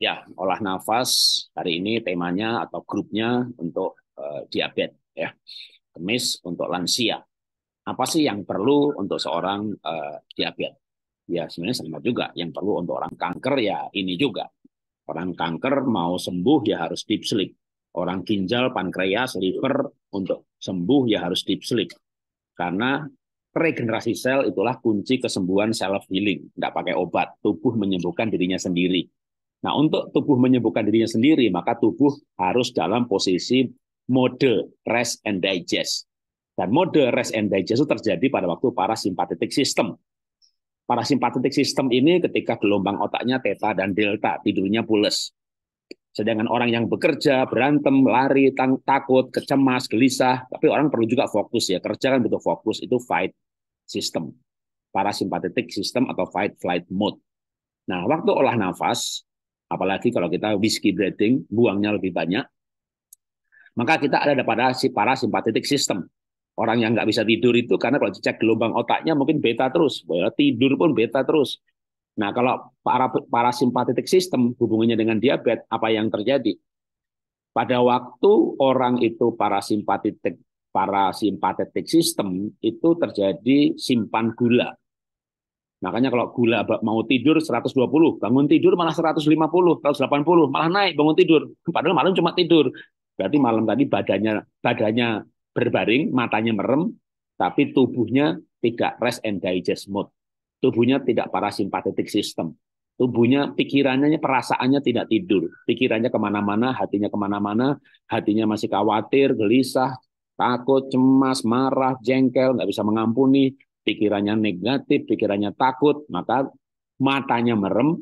Ya, olah nafas hari ini temanya atau grupnya untuk uh, diabetes ya. Kemis untuk lansia. Apa sih yang perlu untuk seorang uh, diabetes? Ya, sebenarnya sama juga. Yang perlu untuk orang kanker ya ini juga. Orang kanker mau sembuh ya harus deep sleep. Orang ginjal, pankreas, liver untuk sembuh ya harus deep sleep. Karena regenerasi sel itulah kunci kesembuhan self healing. Tidak pakai obat, tubuh menyembuhkan dirinya sendiri. Nah, untuk tubuh menyembuhkan dirinya sendiri, maka tubuh harus dalam posisi mode rest and digest. Dan mode rest and digest itu terjadi pada waktu parasimpatetik sistem. Parasimpatetik sistem ini ketika gelombang otaknya theta dan delta, tidurnya pules. Sedangkan orang yang bekerja, berantem, lari, tang, takut, kecemas, gelisah, tapi orang perlu juga fokus ya. Kerja kan butuh fokus, itu fight system. Parasimpatetik system atau fight flight mode. Nah, waktu olah nafas, apalagi kalau kita whiskey breathing, buangnya lebih banyak, maka kita ada pada si parasimpatetik system. Orang yang nggak bisa tidur itu karena kalau dicek gelombang otaknya mungkin beta terus. boleh Tidur pun beta terus. Nah, kalau para parasimpatetik sistem hubungannya dengan diabetes, apa yang terjadi? Pada waktu orang itu parasimpatetik parasimpatetik sistem itu terjadi simpan gula. Makanya kalau gula mau tidur 120, bangun tidur malah 150, 180, malah naik bangun tidur. Padahal malam cuma tidur. Berarti malam tadi badannya badannya berbaring, matanya merem, tapi tubuhnya tidak rest and digest mode. Tubuhnya tidak parasimpatetik sistem. Tubuhnya, pikirannya, perasaannya tidak tidur. Pikirannya kemana-mana, hatinya kemana-mana, hatinya masih khawatir, gelisah, takut, cemas, marah, jengkel, nggak bisa mengampuni. Pikirannya negatif, pikirannya takut, maka matanya merem,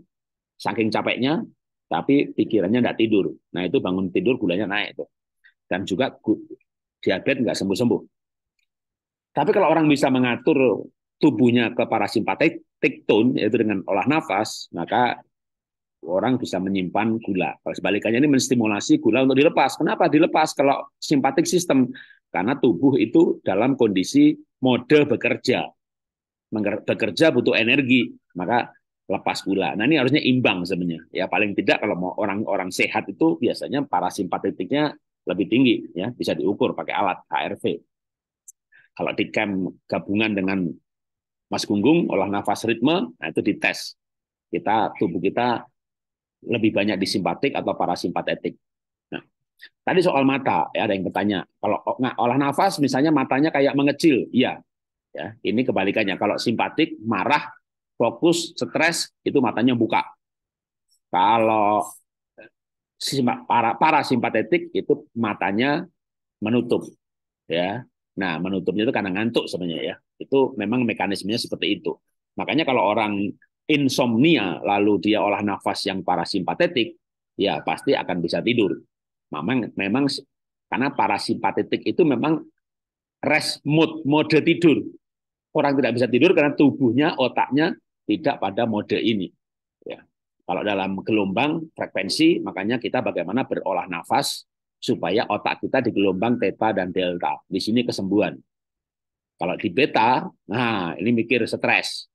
saking capeknya, tapi pikirannya nggak tidur. Nah itu bangun tidur gulanya naik itu. Dan juga diabetes nggak sembuh-sembuh. Tapi kalau orang bisa mengatur tubuhnya ke parasimpatik tone yaitu dengan olah nafas, maka orang bisa menyimpan gula. Kalau sebalikannya ini menstimulasi gula untuk dilepas. Kenapa dilepas kalau simpatik sistem? Karena tubuh itu dalam kondisi mode bekerja. Bekerja butuh energi, maka lepas gula. Nah, ini harusnya imbang sebenarnya. Ya paling tidak kalau mau orang-orang sehat itu biasanya parasimpatiknya lebih tinggi ya, bisa diukur pakai alat HRV. Kalau camp gabungan dengan Mas Gunggung olah nafas ritme, nah itu dites. Kita tubuh kita lebih banyak disimpatik atau parasimpatetik. Nah, tadi soal mata, ya ada yang bertanya, kalau nah, olah nafas misalnya matanya kayak mengecil, iya. Ya, ini kebalikannya. Kalau simpatik, marah, fokus, stres, itu matanya buka. Kalau para parasimpatetik itu matanya menutup. Ya. Nah, menutupnya itu karena ngantuk sebenarnya ya. Itu memang mekanismenya seperti itu. Makanya kalau orang insomnia lalu dia olah nafas yang parasimpatetik, ya pasti akan bisa tidur. Memang memang karena parasimpatetik itu memang rest mode, mode tidur. Orang tidak bisa tidur karena tubuhnya, otaknya tidak pada mode ini. Ya. Kalau dalam gelombang frekuensi, makanya kita bagaimana berolah nafas supaya otak kita di gelombang theta dan delta. Di sini kesembuhan. Kalau di beta, nah ini mikir stres.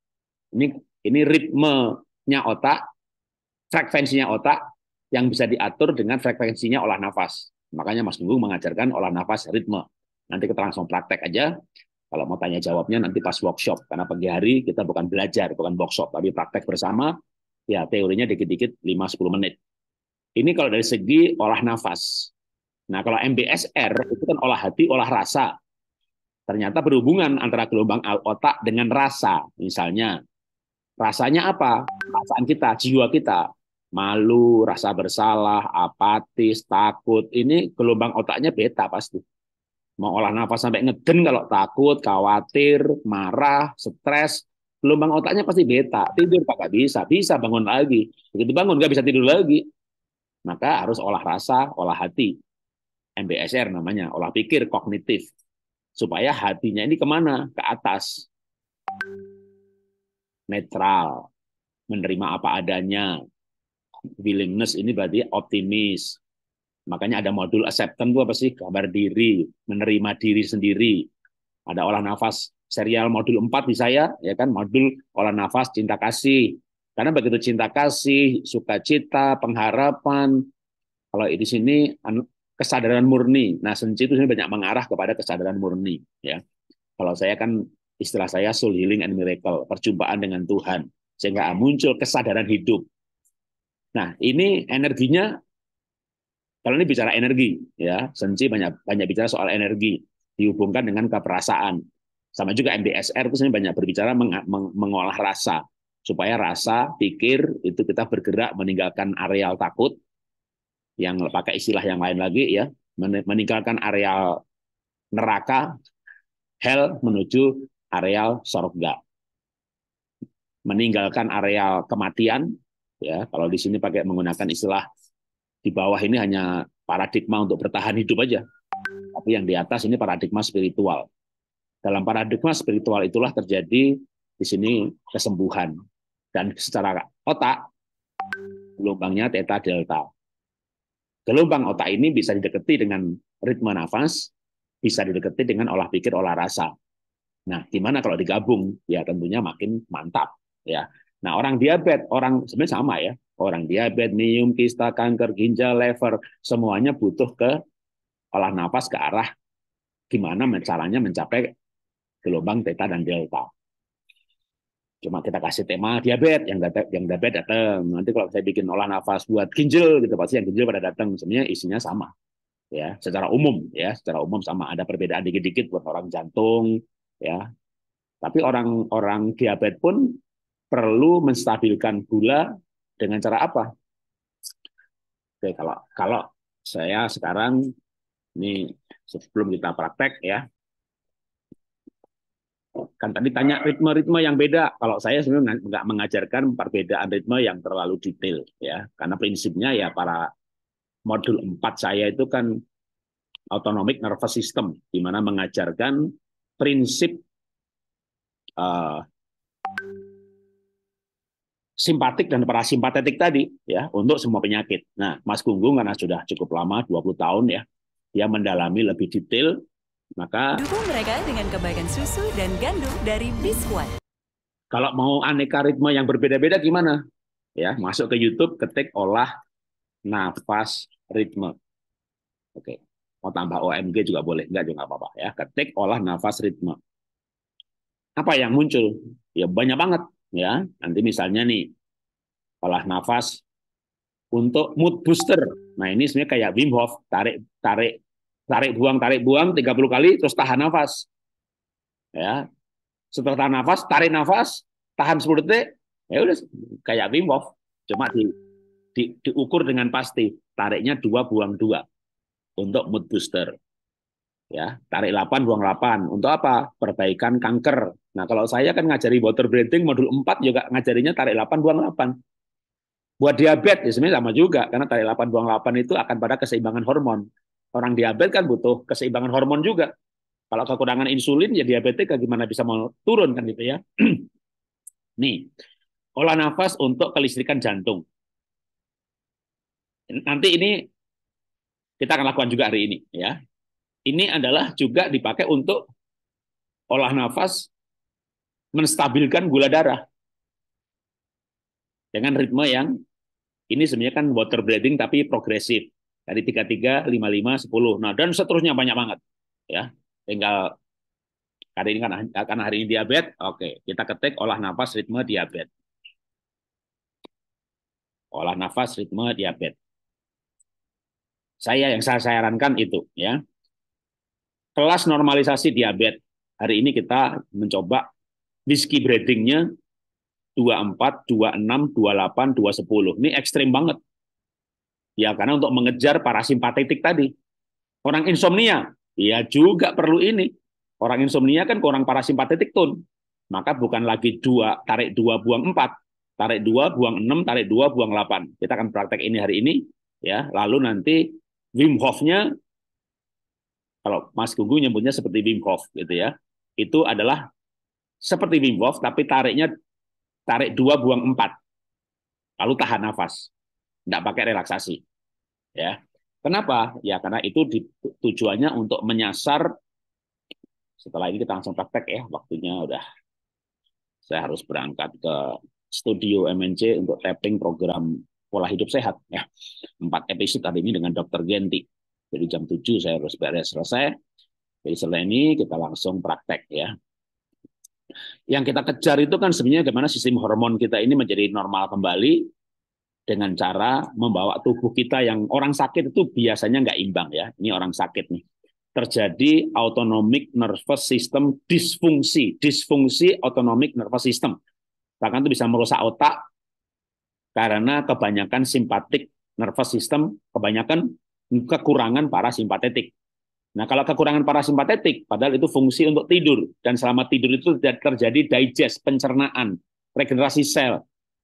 Ini ini ritmenya otak, frekuensinya otak yang bisa diatur dengan frekuensinya olah nafas. Makanya Mas Gunggung mengajarkan olah nafas ritme. Nanti kita langsung praktek aja. Kalau mau tanya jawabnya nanti pas workshop. Karena pagi hari kita bukan belajar, bukan workshop, tapi praktek bersama. Ya teorinya dikit-dikit 5-10 menit. Ini kalau dari segi olah nafas. Nah kalau MBSR itu kan olah hati, olah rasa. Ternyata berhubungan antara gelombang otak dengan rasa. Misalnya, rasanya apa? Perasaan kita, jiwa kita. Malu, rasa bersalah, apatis, takut. Ini gelombang otaknya beta pasti. Mau olah nafas sampai ngeden kalau takut, khawatir, marah, stres. Gelombang otaknya pasti beta. Tidur kagak bisa. Bisa bangun lagi. Begitu bangun nggak bisa tidur lagi. Maka harus olah rasa, olah hati. MBSR namanya, olah pikir kognitif supaya hatinya ini kemana? Ke atas. Netral. Menerima apa adanya. Willingness ini berarti optimis. Makanya ada modul acceptance apa sih? kabar diri, menerima diri sendiri. Ada olah nafas serial modul 4 di saya, ya kan? Modul olah nafas cinta kasih. Karena begitu cinta kasih, sukacita, pengharapan, kalau di sini anu, kesadaran murni. Nah, senci itu sebenarnya banyak mengarah kepada kesadaran murni. Ya, kalau saya kan istilah saya soul healing and miracle, perjumpaan dengan Tuhan, sehingga muncul kesadaran hidup. Nah, ini energinya kalau ini bicara energi, ya senci banyak banyak bicara soal energi dihubungkan dengan keperasaan. Sama juga MBSR itu sebenarnya banyak berbicara meng, meng, mengolah rasa supaya rasa, pikir itu kita bergerak meninggalkan areal takut yang pakai istilah yang lain lagi ya meninggalkan areal neraka hell menuju areal sorga meninggalkan areal kematian ya kalau di sini pakai menggunakan istilah di bawah ini hanya paradigma untuk bertahan hidup aja tapi yang di atas ini paradigma spiritual dalam paradigma spiritual itulah terjadi di sini kesembuhan dan secara otak gelombangnya theta delta Gelombang otak ini bisa didekati dengan ritme nafas, bisa didekati dengan olah pikir, olah rasa. Nah, gimana kalau digabung? Ya tentunya makin mantap. Ya. Nah, orang diabetes, orang sebenarnya sama ya. Orang diabetes, mium, kista, kanker, ginjal, lever, semuanya butuh ke olah nafas ke arah gimana caranya mencapai gelombang theta dan delta cuma kita kasih tema diabetes yang data, yang diabetes datang nanti kalau saya bikin olah nafas buat ginjal gitu pasti yang ginjal pada datang sebenarnya isinya sama ya secara umum ya secara umum sama ada perbedaan dikit-dikit buat orang jantung ya tapi orang-orang diabetes pun perlu menstabilkan gula dengan cara apa oke kalau kalau saya sekarang ini sebelum kita praktek ya Kan tadi tanya nah. ritme-ritme yang beda. Kalau saya sebenarnya nggak mengajarkan perbedaan ritme yang terlalu detail ya. Karena prinsipnya ya para modul 4 saya itu kan autonomic nervous system di mana mengajarkan prinsip uh, simpatik dan parasimpatetik tadi ya untuk semua penyakit. Nah, Mas Gunggung karena sudah cukup lama 20 tahun ya, dia mendalami lebih detail maka dukung mereka dengan kebaikan susu dan gandum dari Biskuat. Kalau mau aneka ritme yang berbeda-beda gimana? Ya, masuk ke YouTube, ketik olah nafas ritme. Oke. Mau tambah OMG juga boleh, enggak juga apa-apa ya. Ketik olah nafas ritme. Apa yang muncul? Ya banyak banget ya. Nanti misalnya nih olah nafas untuk mood booster. Nah, ini sebenarnya kayak Wim Hof, tarik tarik tarik buang tarik buang 30 kali terus tahan nafas ya setelah tahan nafas tarik nafas tahan 10 detik ya udah kayak Wim Hof cuma di, di, diukur dengan pasti tariknya dua buang dua untuk mood booster ya tarik 8 buang 8 untuk apa perbaikan kanker nah kalau saya kan ngajari water breathing modul 4 juga ngajarinya tarik 8 buang 8 buat diabetes ya sebenarnya sama juga karena tarik 8 buang 8 itu akan pada keseimbangan hormon Orang diabetes kan butuh keseimbangan hormon juga. Kalau kekurangan insulin ya diabetes gimana bisa mau turun kan gitu ya. Nih, olah nafas untuk kelistrikan jantung. Nanti ini kita akan lakukan juga hari ini ya. Ini adalah juga dipakai untuk olah nafas menstabilkan gula darah dengan ritme yang ini sebenarnya kan water breathing tapi progresif. Dari 33, 55, 10. Nah, dan seterusnya banyak banget. Ya, tinggal hari ini kan karena hari ini diabetes, oke, kita ketik olah nafas ritme diabetes. Olah nafas ritme diabetes. Saya yang saya sarankan itu ya. Kelas normalisasi diabetes. Hari ini kita mencoba whiskey breathingnya 24, 26, 28, 210. Ini ekstrim banget. Ya karena untuk mengejar para simpatetik tadi. Orang insomnia, ya juga perlu ini. Orang insomnia kan kurang parasimpatetik tun. Maka bukan lagi dua, tarik dua buang empat. Tarik dua buang enam, tarik dua buang delapan. Kita akan praktek ini hari ini. ya Lalu nanti Wim hof kalau Mas Gunggu nyebutnya seperti Wim Hof gitu ya. Itu adalah seperti Wim Hof, tapi tariknya tarik dua buang empat. Lalu tahan nafas tidak pakai relaksasi. Ya. Kenapa? Ya karena itu tujuannya untuk menyasar setelah ini kita langsung praktek ya, waktunya udah saya harus berangkat ke studio MNC untuk tapping program pola hidup sehat ya. Empat episode hari ini dengan Dokter Genti. Jadi jam 7 saya harus beres selesai. Jadi setelah ini kita langsung praktek ya. Yang kita kejar itu kan sebenarnya bagaimana sistem hormon kita ini menjadi normal kembali, dengan cara membawa tubuh kita yang orang sakit itu biasanya nggak imbang ya. Ini orang sakit nih. Terjadi autonomic nervous system disfungsi, disfungsi autonomic nervous system. Bahkan itu bisa merusak otak karena kebanyakan simpatik nervous system, kebanyakan kekurangan parasimpatetik. Nah, kalau kekurangan parasimpatetik, padahal itu fungsi untuk tidur. Dan selama tidur itu terjadi digest, pencernaan, regenerasi sel,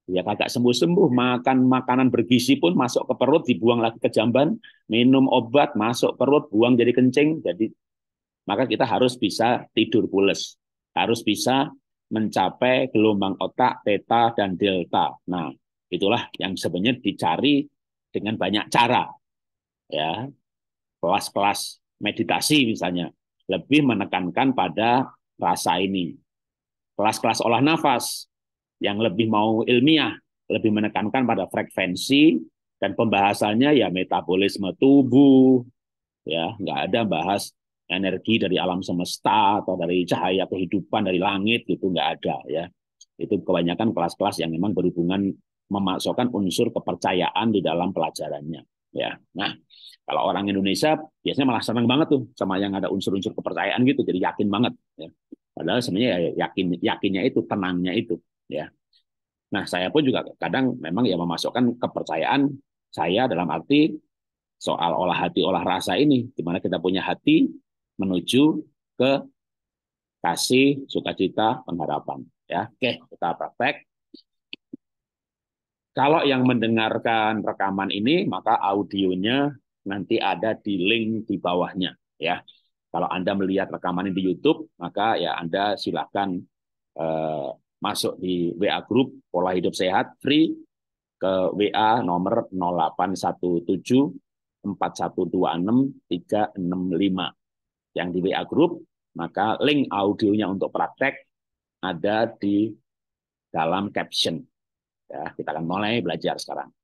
ya kagak sembuh-sembuh, makan makanan bergizi pun masuk ke perut, dibuang lagi ke jamban, minum obat, masuk perut, buang jadi kencing, jadi maka kita harus bisa tidur pulas, harus bisa mencapai gelombang otak, teta, dan delta. Nah, itulah yang sebenarnya dicari dengan banyak cara. ya Kelas-kelas meditasi misalnya, lebih menekankan pada rasa ini. Kelas-kelas olah nafas, yang lebih mau ilmiah, lebih menekankan pada frekuensi dan pembahasannya ya metabolisme tubuh, ya nggak ada bahas energi dari alam semesta atau dari cahaya kehidupan dari langit itu nggak ada ya itu kebanyakan kelas-kelas yang memang berhubungan memasukkan unsur kepercayaan di dalam pelajarannya ya nah kalau orang Indonesia biasanya malah senang banget tuh sama yang ada unsur-unsur kepercayaan gitu jadi yakin banget ya padahal sebenarnya ya yakin yakinnya itu tenangnya itu ya nah saya pun juga kadang memang ya memasukkan kepercayaan saya dalam arti soal olah hati olah rasa ini dimana kita punya hati menuju ke kasih sukacita pengharapan ya oke kita praktek kalau yang mendengarkan rekaman ini maka audionya nanti ada di link di bawahnya ya kalau anda melihat rekaman ini di YouTube maka ya anda silakan eh, masuk di WA grup pola hidup sehat free ke WA nomor 0817 4126 yang di WA grup maka link audionya untuk praktek ada di dalam caption ya kita akan mulai belajar sekarang